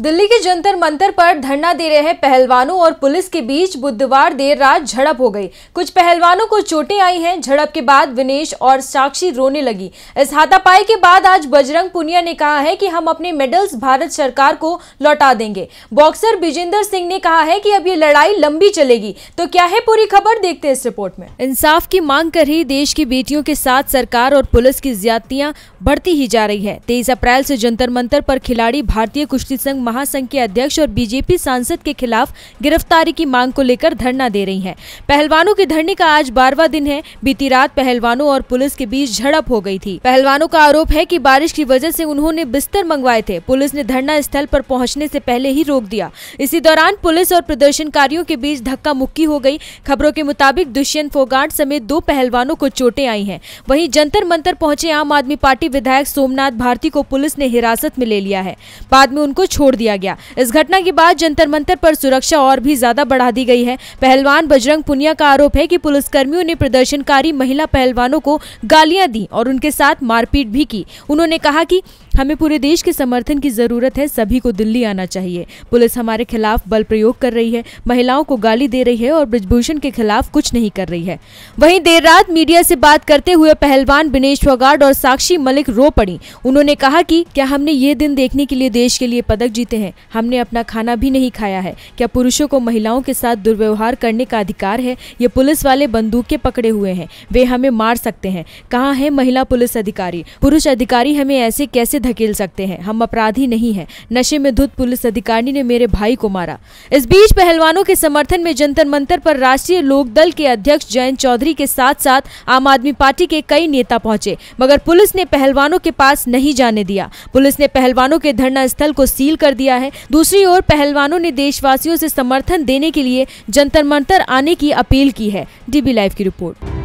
दिल्ली के जंतर मंतर पर धरना दे रहे पहलवानों और पुलिस के बीच बुधवार देर रात झड़प हो गई कुछ पहलवानों को चोटें आई हैं झड़प के बाद विनेश और साक्षी रोने लगी इस हाथापाई के बाद आज बजरंग पुनिया ने कहा है कि हम अपने मेडल्स भारत सरकार को लौटा देंगे बॉक्सर बिजेंदर सिंह ने कहा है कि अब ये लड़ाई लंबी चलेगी तो क्या है पूरी खबर देखते हैं इस रिपोर्ट में इंसाफ की मांग कर ही देश की बेटियों के साथ सरकार और पुलिस की ज्यादतियाँ बढ़ती ही जा रही है तेईस अप्रैल ऐसी जंतर मंतर आरोप खिलाड़ी भारतीय कुश्ती संघ महासंघ के अध्यक्ष और बीजेपी सांसद के खिलाफ गिरफ्तारी की मांग को लेकर धरना दे रही है पहलवानों के धरने का आज बारवा दिन है बीती रात पहलवानों और पुलिस के बीच झड़प हो गयी थी पहलवानों का आरोप है की बारिश की वजह ऐसी उन्होंने बिस्तर मंगवाए थे पुलिस ने धरना स्थल पर पहुँचने से पहले ही रोक दिया इसी दौरान पुलिस और प्रदर्शनकारियों के बीच धक्का मुक्की हो गयी खबरों के मुताबिक दुष्यंत फोगाट समेत दो पहलवानों को चोटें आई है वही जंतर मंतर पहुंचे आम आदमी पार्टी विधायक सोमनाथ भारती को पुलिस ने हिरासत में ले लिया है बाद में उनको छोड़ दिया गया इस घटना के बाद जंतर मंतर पर सुरक्षा और भी ज्यादा बढ़ा दी गई है पहलवान बजरंग पुनिया का आरोप है कि पुलिसकर्मियों ने प्रदर्शनकारी महिला पहलवानों को गालियां दी और उनके साथ मारपीट भी की उन्होंने कहा कि हमें पूरे देश के समर्थन की जरूरत है सभी को दिल्ली आना चाहिए पुलिस हमारे खिलाफ बल प्रयोग कर रही है महिलाओं को गाली दे रही है और ब्रजभूषण के खिलाफ कुछ नहीं कर रही है वहीं देर रात मीडिया से बात करते हुए पहलवान बिनेश फोगाट और साक्षी मलिक रो पड़ी उन्होंने कहा कि क्या हमने ये दिन देखने के लिए देश के लिए पदक जीते हैं हमने अपना खाना भी नहीं खाया है क्या पुरुषों को महिलाओं के साथ दुर्व्यवहार करने का अधिकार है ये पुलिस वाले बंदूक के पकड़े हुए हैं वे हमें मार सकते हैं कहाँ है महिला पुलिस अधिकारी पुरुष अधिकारी हमें ऐसे कैसे धकेल सकते हैं हम अपराधी नहीं है नशे में धुत पुलिस अधिकारी ने मेरे भाई को मारा इस बीच पहलवानों के समर्थन में जंतर मंतर पर राष्ट्रीय लोक दल के अध्यक्ष जयंत चौधरी के साथ साथ आम आदमी पार्टी के कई नेता पहुंचे मगर पुलिस ने पहलवानों के पास नहीं जाने दिया पुलिस ने पहलवानों के धरना स्थल को सील कर दिया है दूसरी ओर पहलवानों ने देशवासियों से समर्थन देने के लिए जंतर मंतर आने की अपील की है डीबी लाइव की रिपोर्ट